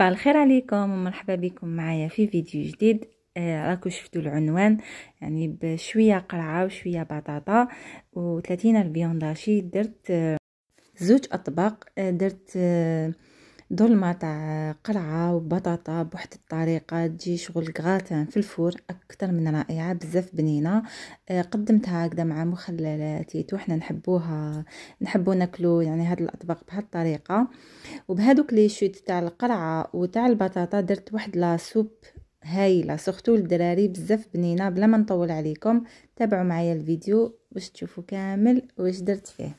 صباح الخير عليكم ومرحبا بكم معايا في فيديو جديد آه راكو شفتوا العنوان يعني بشويه قرعه وشويه بطاطا و30 البيونداشي درت آه زوج اطباق آه درت آه ظلمه تاع قرعة وبطاطا بواحد الطريقة تجي شغل غاتان في الفور أكثر من رائعة بزاف بنينة آه، قدمتها هكذا مع مخللاتي حنا نحبوها نحبو ناكلو يعني هاد الأطباق بهاد الطريقة وبهادوك لي شوت تاع القرعة وتاع البطاطا درت واحد لا سوب هايله سختو للدراري بزاف بنينه بلا ما نطول عليكم تابعوا معايا الفيديو باش تشوفوا كامل واش درت فيه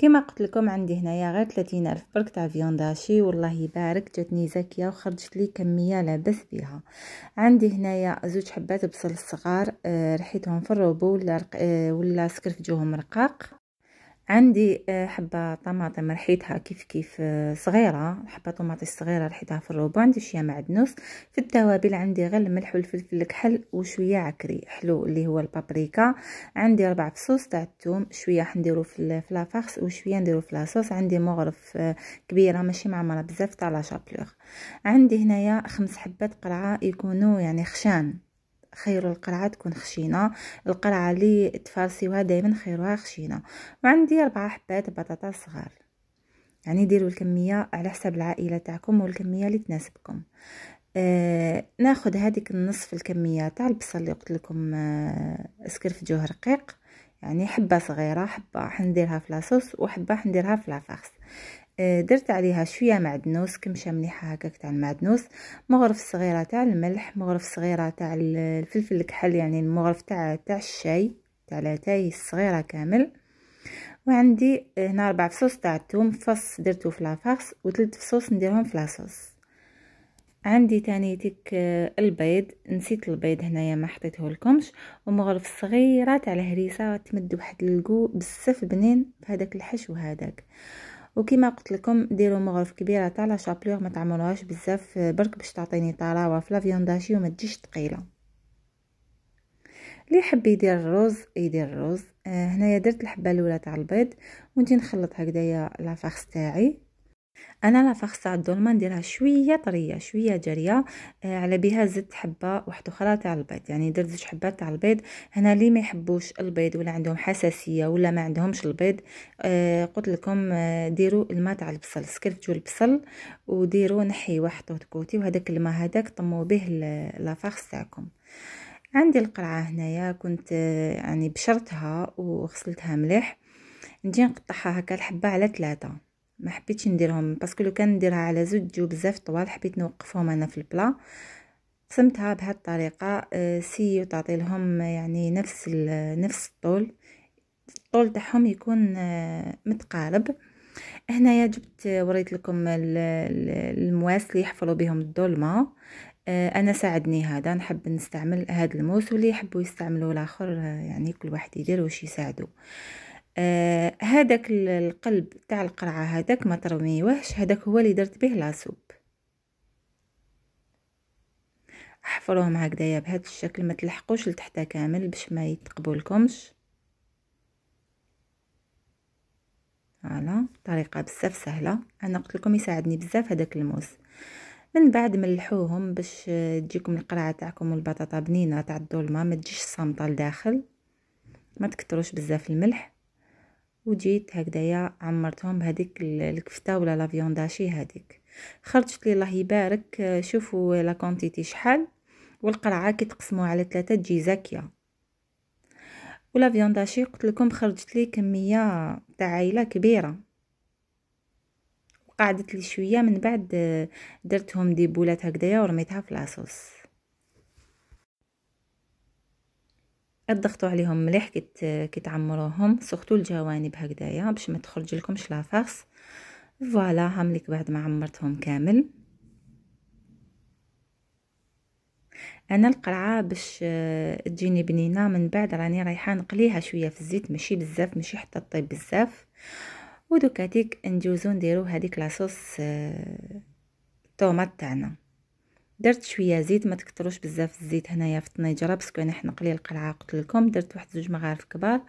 كما قلت لكم عندي هنايا غير 30 الف برك تاع فيونداشي والله يبارك جاتني زكيه وخرجت لي كميه لاباس بها عندي هنايا زوج حبات بصل صغار آه، رحيتهم في الروبو ولا آه، ولا سكرفجوهم رقاق عندي آه، حبة طماطم رحيتها كيف كيف آه، صغيرة حبة طماطم صغيرة رحيتها في الروبو عندي شوية معدنوس في التوابل عندي غير الملح والفلفل الكحل وشوية عكري حلو اللي هو البابريكا عندي ربع فصوص تاع الثوم شوية نديرو في لافارس وشوية نديرو في لاصوص عندي مغرف آه، كبيرة ماشي معمرة بزاف تاع لا عندي هنايا خمس حبات قرعة يكونوا يعني خشان خير القرعه تكون خشينه القرعه اللي تفارسيوها دائما خيرها خشينه وعندي اربعة حبات بطاطا صغار يعني ديروا الكميه على حسب العائله تاعكم والكميه اللي تناسبكم آه ناخذ هذيك النصف الكميه تاع البصل اللي قلت لكم آه جوه رقيق يعني حبه صغيره حبه حنديرها في لاصوص وحبه حنديرها في لافاخس آه، درت عليها شويه معدنوس كمشه مليحه هكاك تاع المعدنوس مغرف صغيره تاع الملح مغرف صغيره تاع الفلفل الكحل يعني المغرف تاع تاع الشاي تاع لاتاي الصغيره كامل وعندي آه، هنا ربع فصوص تاع الثوم فص درتو في لافاكس وثلاث فصوص نديرهم في لاصوص عندي تاني تك آه، البيض نسيت البيض هنايا ما حطيته لكمش ومغرف صغيره تاع الهريسه تمد واحد الكو بزاف بنين في هذاك الحشو هذاك وكما قلت لكم ديروا مغرف كبيره تاع لا شابلوغ ما تعملوهاش بزاف آه، برك باش تعطيني طراوه في لافيونداشي وما تجيش ثقيله اللي يحب يدير الرز يدير الرز آه هنايا درت الحبه الاولى تاع البيض ونتي نخلط هكذايا لا فارس تاعي انا لا تاع الدولمه نديرها شويه طريه شويه جريه آه على بها زدت حبه واحده اخرى تاع البيض يعني درت زوج حبات تاع البيض هنا اللي ما يحبوش البيض ولا عندهم حساسيه ولا ما عندهمش البيض آه قلت لكم آه ديروا الماء تاع البصل سكرتوا البصل وديروا نحي واحد تكوتي وهذاك الماء هذاك طموا به لا فخ تاعكم عندي القرعه هنايا كنت آه، يعني بشرتها وغسلتها مليح نجي نقطعها هكا الحبه على ثلاثه ما حبيتش نديرهم باسكو لو كان نديرها على زوج جو بزاف طوال حبيت نوقفهم انا في البلا قسمتها بهاد الطريقه آه، سي وتعطي لهم يعني نفس نفس الطول الطول تاعهم يكون آه، متقارب هنايا جبت آه، وريت لكم المواس اللي يحفروا بهم الدولمه انا ساعدني هذا نحب نستعمل هذا الموس واللي يحبوا يستعملوا الاخر يعني كل واحد يدير واش يساعدو آه هذاك القلب تاع القرعه هذاك ما ترميوهش هذاك هو اللي درت به لاسوب احفروهم هكذايا بهذا الشكل ما تلحقوش لتحت كامل باش ما يتقبلكمش هلا فوالا طريقه بزاف سهله انا قلت لكم يساعدني بزاف هذاك الموس من بعد ملحوهم باش تجيكم القرعه تاعكم والبطاطا بنينه تاع الدولمه ما تجيش صامطه لداخل ما تكتروش بزاف الملح وجيت هكذايا عمرتهم بهذيك الكفته ولا لا فيونداشي هذيك خرجت لي الله يبارك آه، شوفوا لا كونتيتي شحال والقرعه كي تقسموها على ثلاثه تجي زاكيه ولا فيونداشي قلت لكم خرجت لي كميه تاع عائله كبيره وقعدت لي شويه من بعد آه، درتهم دي بولات هكذايا ورميتها في لاصوص تضغطوا عليهم مليح كي كتعمروهم سورتو الجوانب هكذايا باش ما تخرج لكمش لافاس فوالا هاملك بعد ما عمرتهم كامل انا القرعه باش آه، تجيني بنينه من بعد راني رايحه نقليها شويه في الزيت ماشي بزاف ماشي حتى طيب بزاف ودوكاتيك ديك ندوزو نديرو هذيك لاصوص الطوماط آه، تاعنا درت شويه زيت ما تكتروش بزاف الزيت هنايا في الطنيجره باسكو انا حنا قليل القلعه قلت لكم درت واحد زوج مغارف كبار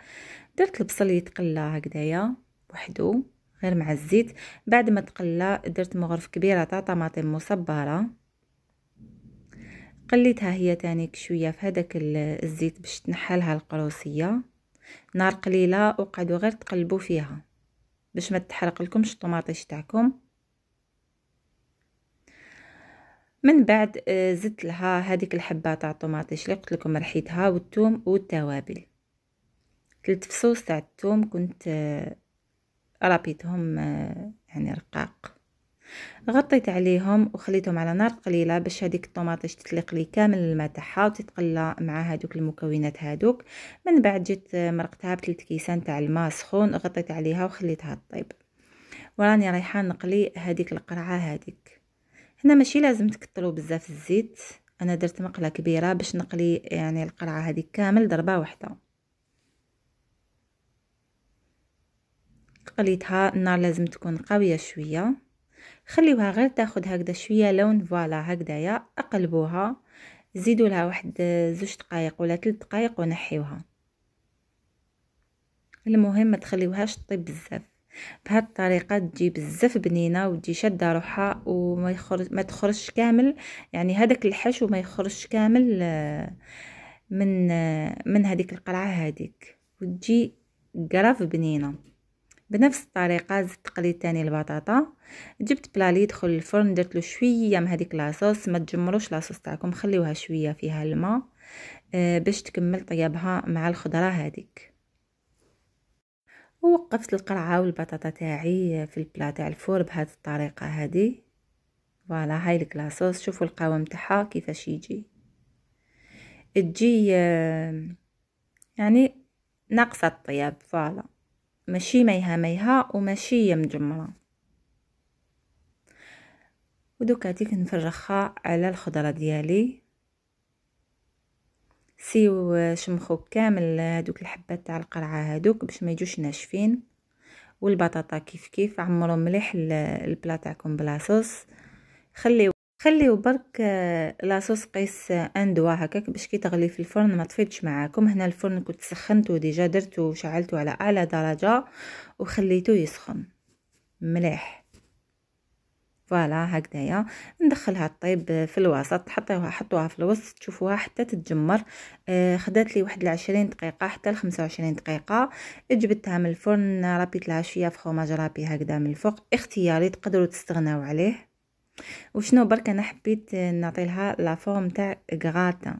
درت البصل يتقلى هكدايا وحدو غير مع الزيت بعد ما تقلى درت مغرف كبيره تاع طماطم مصبره قليتها هي تانيك شويه في هذاك الزيت باش تنحلها القروسيه نار قليله وقعدوا غير تقلبوا فيها باش ما تحرق لكمش الطماطيش تاعكم من بعد آه، زدت لها هذيك الحبه تاع الطوماطيش اللي قلت لكم رحيتها والثوم والتوابل ثلاث فصوص تاع الثوم كنت آه، رابيتهم آه، يعني رقاق غطيت عليهم وخليتهم على نار قليله باش هذيك الطوماطيش تتلق لي كامل الماء تاعها وتتقلى مع هذوك المكونات هذوك من بعد جيت مرقتها بثلاث كيسان تاع الماء سخون غطيت عليها وخليتها تطيب وراني رايحه نقلي هذيك القرعه هذيك هنا ماشي لازم تكتروا بزاف الزيت انا درت مقله كبيره باش نقلي يعني القرعه هذه كامل ضربه واحده قليتها النار لازم تكون قويه شويه خليوها غير تاخد هكذا شويه لون فوالا هكذايا اقلبوها زيدوا لها واحد زوج دقائق ولا ثلاث دقائق ونحيوها المهم ما تخليوهاش طيب بزاف بهاد الطريقه تجي بزاف بنينه وتجي شاده روحها وما يخرج ما تخرجش كامل يعني هذاك الحشو ما يخرجش كامل آه، من آه، من هذيك القلعه هذيك وتجي قراف بنينه بنفس الطريقه زدت قليل تاني البطاطا جبت بلالي دخل الفرن درت له شويه من هذيك لاصوص ما تجمروش لاصوص تاعكم خليوها شويه فيها الماء آه، باش تكمل طيابها مع الخضره هذيك ووقفت القرعه والبطاطا تاعي في البلا تاع الفور بهذه الطريقه هذه فوالا هاي الكلاصوص شوفوا القوام تاعها كيفاش يجي تجي يعني ناقصه الطياب فوالا ماشي ميها ميها وماشي مجمره ودوكا تيك نفرخها على الخضره ديالي سيو شمخو كامل هادوك الحبات تاع القرعه هادوك باش ما يجوش ناشفين والبطاطا كيف كيف عمرو مليح البلا تاعكم بلا صوص خليو خليو برك آه، لاصوص قيس اندوا هكاك باش كي تغلي في الفرن ما تفيدش معاكم هنا الفرن كنت سخنته ديجا درته وشعلته على اعلى درجه وخليته يسخن مليح فوالا هكذايا ندخلها الطيب في الوسط حطيوها حطوها في الوسط تشوفوها حتى تتجمر آه، خدات لي واحد العشرين دقيقه حتى لخمسة وعشرين دقيقه جبتها من الفرن رابيت لها شويه فخوماج رابي هكذا من الفوق اختياري تقدروا تستغناو عليه وشنو برك انا حبيت نعطي لها لا فورم تاع غراتان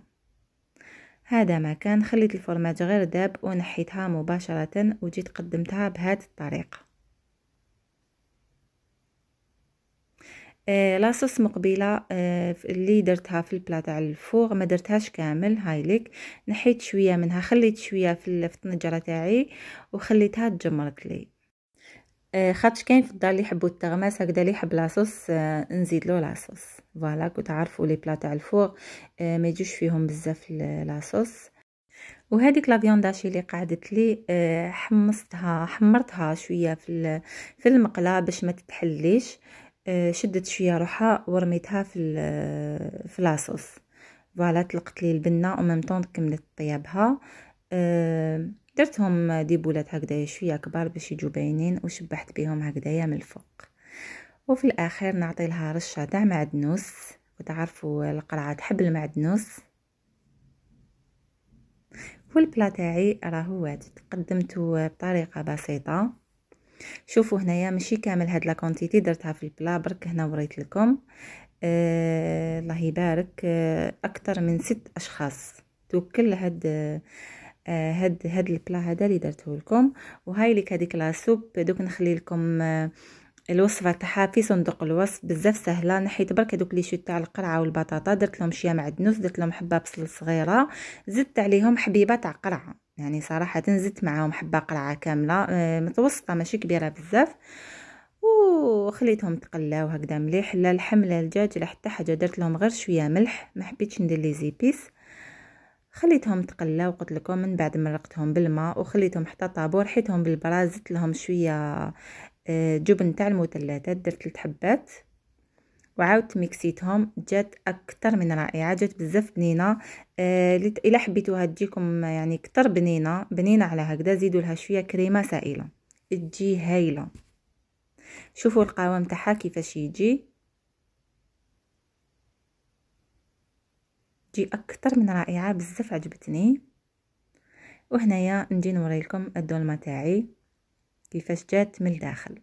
هذا ما كان خليت الفرماج غير داب ونحيتها مباشره وجيت قدمتها بهذه الطريقه آه، لاصوص مقبله آه، اللي درتها في البلا تاع الفوغ ما درتهاش كامل هاي ليك نحيت شويه منها خليت شويه في الطنجره تاعي وخليتها تجمرت لي آه، خاطش كاين في الدار اللي يحبوا التغماس هكذا اللي يحب لاصوص نزيد له لاصوص فوالا كنت عارفوا لي بلا تاع الفوغ ما يجوش فيهم بزاف لاصوص وهذيك لا فيونداشي اللي قعدت لي حمصتها حمرتها شويه في في المقله باش ما تتحليش آه، شدت شويه روحها ورميتها في آه، في لاصوص فوالا طلقت لي البنه وميم طون كملت طيابها آه، درتهم ديبولات هكذايا شويه كبار باش يجوا باينين وشبحت بهم هكذايا من الفوق وفي الاخير نعطي لها رشه تاع معدنوس وتعرفوا القرعه تحب المعدنوس والبلا تاعي راهو واجد قدمته بطريقه بسيطه شوفوا هنايا ماشي كامل هاد لا كونتيتي درتها في البلا برك هنا وريت لكم آه الله يبارك آه اكثر من ست اشخاص توكل هاد آه هاد هاد البلا هذا اللي درته لكم وهاي لك هذيك لا سوب دوك نخلي لكم آه الوصفه تاعها في صندوق الوصف بزاف سهله نحيت برك هذوك لي تاع القرعه والبطاطا درت لهم شويه معدنوس درت لهم حبه بصل صغيره زدت عليهم حبيبه تاع قرعه يعني صراحه زدت معاهم حبه قرعه كامله آه، متوسطه ماشي كبيره بزاف وخليتهم تقلاو هكذا مليح لا لحم لا الدجاج لا حتى حاجه درت لهم غير شويه ملح ما حبيتش ندير لي زيبيس خليتهم تقلاو قلت لكم من بعد مرقتهم بالماء وخليتهم حتى طابور حيتهم بالبراز زدت لهم شويه آه، جبن تاع المثلثات درت ثلاث حبات وعاودت ميكسيتهم جات اكثر من رائعه جات بزاف بنينه آه الا حبيتوها تجيكم يعني اكثر بنينه بنينه على هكذا زيدوا لها شويه كريمه سائله تجي هايله شوفوا القوام تاعها كيفاش يجي تجي اكثر من رائعه بزاف عجبتني وهنايا نجي نوريلكم الدولمه تاعي كيفاش جات من الداخل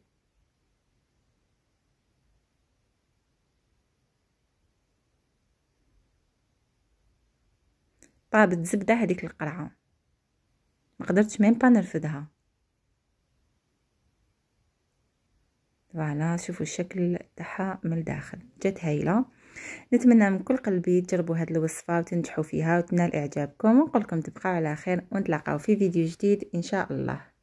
طابت زبده هذيك القرعه ما قدرتش ميم با نرفدها فوالا شوفوا الشكل تاعها من الداخل جات هايله نتمنى من كل قلبي تجربوا هذه الوصفه وتنجحوا فيها وتنال اعجابكم ونقول لكم تبقاو على خير ونتلاقاو في فيديو جديد ان شاء الله